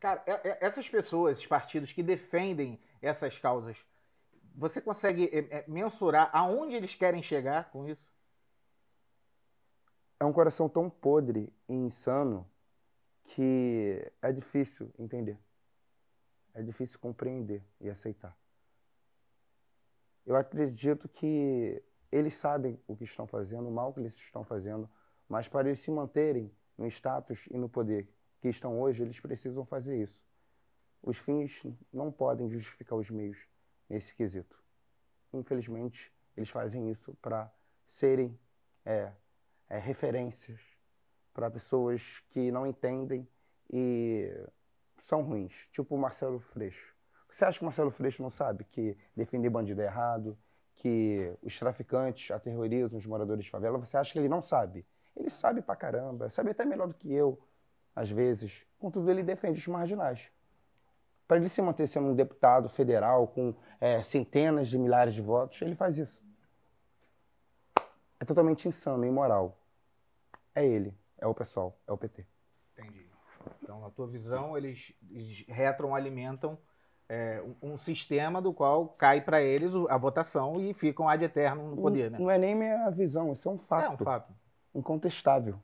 Cara, é, é, essas pessoas, esses partidos que defendem essas causas, você consegue é, mensurar aonde eles querem chegar com isso? É um coração tão podre e insano que é difícil entender. É difícil compreender e aceitar. Eu acredito que eles sabem o que estão fazendo, o mal que eles estão fazendo, mas para eles se manterem no status e no poder que estão hoje, eles precisam fazer isso. Os fins não podem justificar os meios nesse quesito. Infelizmente, eles fazem isso para serem é, é, referências para pessoas que não entendem e são ruins, tipo o Marcelo Freixo. Você acha que o Marcelo Freixo não sabe que defender bandido é errado, que os traficantes aterrorizam os moradores de favela? Você acha que ele não sabe? Ele sabe pra caramba, sabe até melhor do que eu às vezes. Contudo, ele defende os marginais. Para ele se manter sendo um deputado federal com é, centenas de milhares de votos, ele faz isso. É totalmente insano, é imoral. É ele, é o pessoal, é o PT. Entendi. Então, na tua visão, eles, eles retroalimentam é, um, um, sistema do qual cai para eles a votação e ficam ad eterno no poder, né? Não é nem minha visão, isso é um fato. É um fato. Incontestável.